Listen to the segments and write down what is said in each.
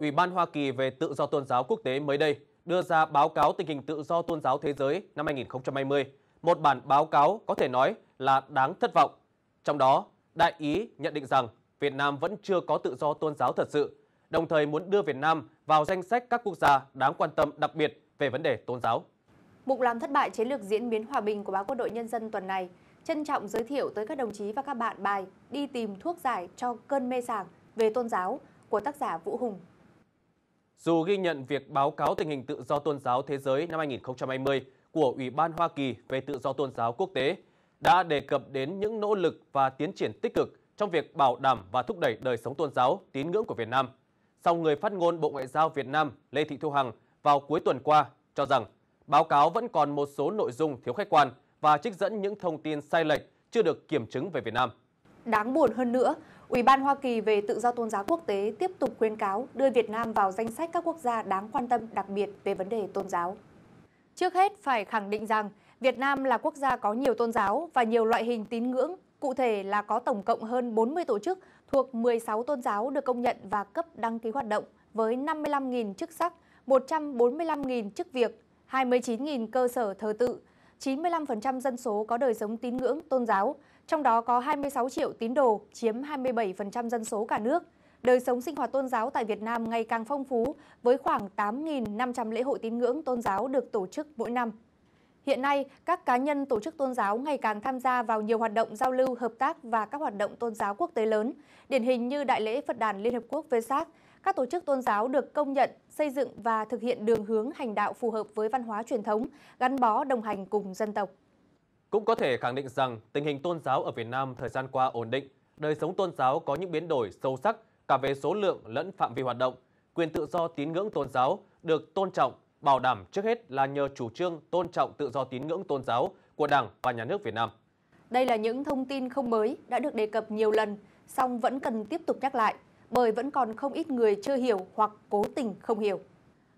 Ủy ban Hoa Kỳ về tự do tôn giáo quốc tế mới đây đưa ra báo cáo tình hình tự do tôn giáo thế giới năm 2020, một bản báo cáo có thể nói là đáng thất vọng. Trong đó, đại ý nhận định rằng Việt Nam vẫn chưa có tự do tôn giáo thật sự, đồng thời muốn đưa Việt Nam vào danh sách các quốc gia đáng quan tâm đặc biệt về vấn đề tôn giáo. Mục làm thất bại chiến lược diễn biến hòa bình của báo Quân đội Nhân dân tuần này trân trọng giới thiệu tới các đồng chí và các bạn bài Đi tìm thuốc giải cho cơn mê sảng về tôn giáo của tác giả Vũ Hùng. Dù ghi nhận việc báo cáo tình hình tự do tôn giáo thế giới năm 2020 của Ủy ban Hoa Kỳ về tự do tôn giáo quốc tế đã đề cập đến những nỗ lực và tiến triển tích cực trong việc bảo đảm và thúc đẩy đời sống tôn giáo, tín ngưỡng của Việt Nam. Song người phát ngôn Bộ Ngoại giao Việt Nam Lê Thị Thu Hằng vào cuối tuần qua cho rằng báo cáo vẫn còn một số nội dung thiếu khách quan và trích dẫn những thông tin sai lệch chưa được kiểm chứng về Việt Nam. Đáng buồn hơn nữa, Ủy ban Hoa Kỳ về tự do tôn giáo quốc tế tiếp tục khuyến cáo đưa Việt Nam vào danh sách các quốc gia đáng quan tâm đặc biệt về vấn đề tôn giáo. Trước hết phải khẳng định rằng Việt Nam là quốc gia có nhiều tôn giáo và nhiều loại hình tín ngưỡng, cụ thể là có tổng cộng hơn 40 tổ chức thuộc 16 tôn giáo được công nhận và cấp đăng ký hoạt động với 55.000 chức sắc, 145.000 chức việc, 29.000 cơ sở thờ tự, 95% dân số có đời sống tín ngưỡng tôn giáo, trong đó có 26 triệu tín đồ, chiếm 27% dân số cả nước. Đời sống sinh hoạt tôn giáo tại Việt Nam ngày càng phong phú, với khoảng 8.500 lễ hội tín ngưỡng tôn giáo được tổ chức mỗi năm. Hiện nay, các cá nhân tổ chức tôn giáo ngày càng tham gia vào nhiều hoạt động giao lưu, hợp tác và các hoạt động tôn giáo quốc tế lớn, điển hình như Đại lễ Phật đàn Liên Hợp Quốc Vesak, các tổ chức tôn giáo được công nhận, xây dựng và thực hiện đường hướng hành đạo phù hợp với văn hóa truyền thống, gắn bó đồng hành cùng dân tộc. Cũng có thể khẳng định rằng tình hình tôn giáo ở Việt Nam thời gian qua ổn định, đời sống tôn giáo có những biến đổi sâu sắc cả về số lượng lẫn phạm vi hoạt động. Quyền tự do tín ngưỡng tôn giáo được tôn trọng, bảo đảm trước hết là nhờ chủ trương tôn trọng tự do tín ngưỡng tôn giáo của Đảng và Nhà nước Việt Nam. Đây là những thông tin không mới đã được đề cập nhiều lần, song vẫn cần tiếp tục nhắc lại, bởi vẫn còn không ít người chưa hiểu hoặc cố tình không hiểu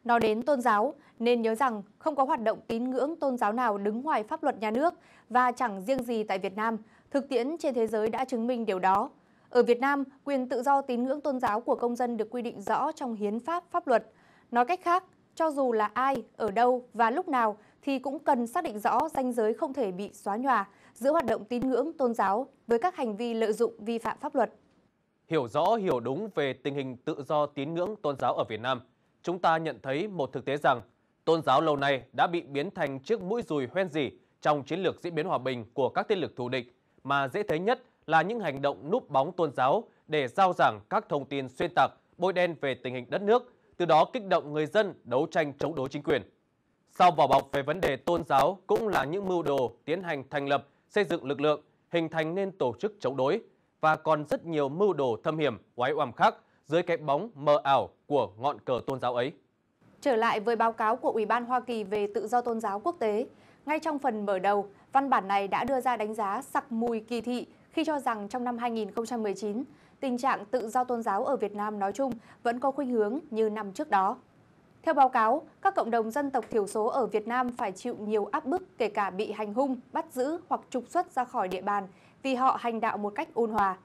nói đến tôn giáo nên nhớ rằng không có hoạt động tín ngưỡng tôn giáo nào đứng ngoài pháp luật nhà nước và chẳng riêng gì tại Việt Nam, thực tiễn trên thế giới đã chứng minh điều đó. Ở Việt Nam, quyền tự do tín ngưỡng tôn giáo của công dân được quy định rõ trong hiến pháp, pháp luật. Nói cách khác, cho dù là ai, ở đâu và lúc nào thì cũng cần xác định rõ ranh giới không thể bị xóa nhòa giữa hoạt động tín ngưỡng tôn giáo với các hành vi lợi dụng vi phạm pháp luật. Hiểu rõ, hiểu đúng về tình hình tự do tín ngưỡng tôn giáo ở Việt Nam – chúng ta nhận thấy một thực tế rằng tôn giáo lâu nay đã bị biến thành chiếc mũi dùi hoen dỉ trong chiến lược diễn biến hòa bình của các thế lực thù địch, mà dễ thấy nhất là những hành động núp bóng tôn giáo để giao giảng các thông tin xuyên tạc, bôi đen về tình hình đất nước, từ đó kích động người dân đấu tranh chống đối chính quyền. Sau vỏ bọc về vấn đề tôn giáo cũng là những mưu đồ tiến hành thành lập, xây dựng lực lượng, hình thành nên tổ chức chống đối và còn rất nhiều mưu đồ thâm hiểm, oái oăm khác dưới cái bóng mờ ảo của ngọn cờ tôn giáo ấy. Trở lại với báo cáo của Ủy ban Hoa Kỳ về tự do tôn giáo quốc tế, ngay trong phần mở đầu, văn bản này đã đưa ra đánh giá sặc mùi kỳ thị khi cho rằng trong năm 2019, tình trạng tự do tôn giáo ở Việt Nam nói chung vẫn có khuynh hướng như năm trước đó. Theo báo cáo, các cộng đồng dân tộc thiểu số ở Việt Nam phải chịu nhiều áp bức kể cả bị hành hung, bắt giữ hoặc trục xuất ra khỏi địa bàn vì họ hành đạo một cách ôn hòa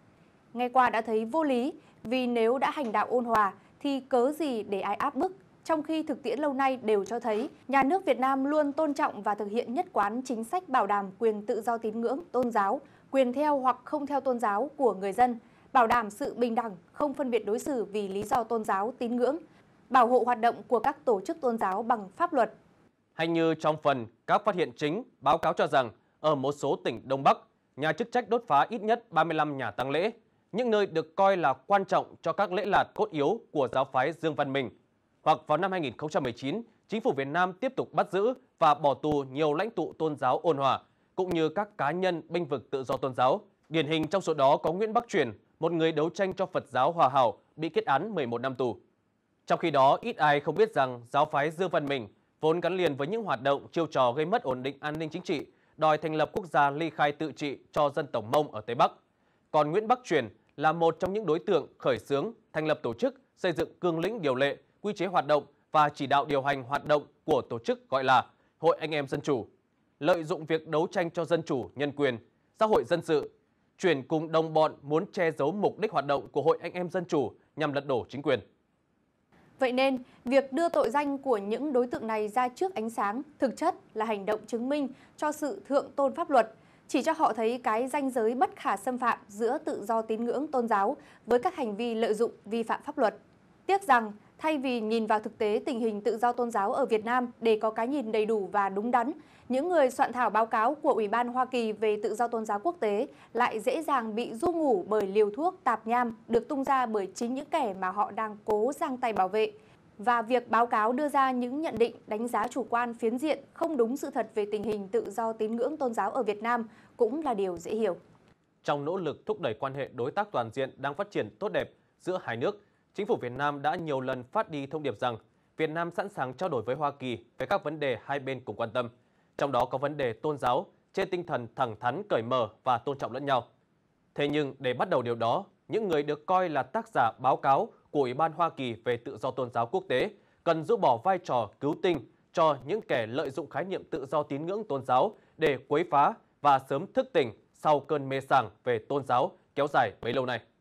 nghe qua đã thấy vô lý, vì nếu đã hành đạo ôn hòa thì cớ gì để ai áp bức, trong khi thực tiễn lâu nay đều cho thấy nhà nước Việt Nam luôn tôn trọng và thực hiện nhất quán chính sách bảo đảm quyền tự do tín ngưỡng, tôn giáo, quyền theo hoặc không theo tôn giáo của người dân, bảo đảm sự bình đẳng, không phân biệt đối xử vì lý do tôn giáo, tín ngưỡng, bảo hộ hoạt động của các tổ chức tôn giáo bằng pháp luật. Hay như trong phần các phát hiện chính, báo cáo cho rằng ở một số tỉnh Đông Bắc, nhà chức trách đốt phá ít nhất 35 nhà tăng lễ, những nơi được coi là quan trọng cho các lễ lạt cốt yếu của giáo phái Dương Văn Minh. Hoặc vào năm 2019, chính phủ Việt Nam tiếp tục bắt giữ và bỏ tù nhiều lãnh tụ tôn giáo ôn hòa, cũng như các cá nhân binh vực tự do tôn giáo. Điển hình trong số đó có Nguyễn Bắc Truyền, một người đấu tranh cho Phật giáo Hòa Hảo, bị kết án 11 năm tù. Trong khi đó, ít ai không biết rằng giáo phái Dương Văn Minh vốn gắn liền với những hoạt động chiêu trò gây mất ổn định an ninh chính trị, đòi thành lập quốc gia ly khai tự trị cho dân tộc Mông ở Tây Bắc – còn Nguyễn Bắc Truyền là một trong những đối tượng khởi xướng, thành lập tổ chức, xây dựng cương lĩnh điều lệ, quy chế hoạt động và chỉ đạo điều hành hoạt động của tổ chức gọi là Hội Anh em Dân Chủ. Lợi dụng việc đấu tranh cho dân chủ, nhân quyền, xã hội dân sự, Truyền cùng đồng bọn muốn che giấu mục đích hoạt động của Hội Anh em Dân Chủ nhằm lật đổ chính quyền. Vậy nên, việc đưa tội danh của những đối tượng này ra trước ánh sáng thực chất là hành động chứng minh cho sự thượng tôn pháp luật – chỉ cho họ thấy cái danh giới bất khả xâm phạm giữa tự do tín ngưỡng tôn giáo với các hành vi lợi dụng vi phạm pháp luật. Tiếc rằng, thay vì nhìn vào thực tế tình hình tự do tôn giáo ở Việt Nam để có cái nhìn đầy đủ và đúng đắn, những người soạn thảo báo cáo của Ủy ban Hoa Kỳ về tự do tôn giáo quốc tế lại dễ dàng bị du ngủ bởi liều thuốc tạp nham được tung ra bởi chính những kẻ mà họ đang cố giang tay bảo vệ, và việc báo cáo đưa ra những nhận định đánh giá chủ quan phiến diện không đúng sự thật về tình hình tự do tín ngưỡng tôn giáo ở Việt Nam cũng là điều dễ hiểu. Trong nỗ lực thúc đẩy quan hệ đối tác toàn diện đang phát triển tốt đẹp giữa hai nước, chính phủ Việt Nam đã nhiều lần phát đi thông điệp rằng Việt Nam sẵn sàng trao đổi với Hoa Kỳ về các vấn đề hai bên cùng quan tâm, trong đó có vấn đề tôn giáo trên tinh thần thẳng thắn, cởi mở và tôn trọng lẫn nhau. Thế nhưng để bắt đầu điều đó, những người được coi là tác giả báo cáo của Ủy ban Hoa Kỳ về tự do tôn giáo quốc tế cần rũ bỏ vai trò cứu tinh cho những kẻ lợi dụng khái niệm tự do tín ngưỡng tôn giáo để quấy phá và sớm thức tỉnh sau cơn mê sảng về tôn giáo kéo dài mấy lâu nay.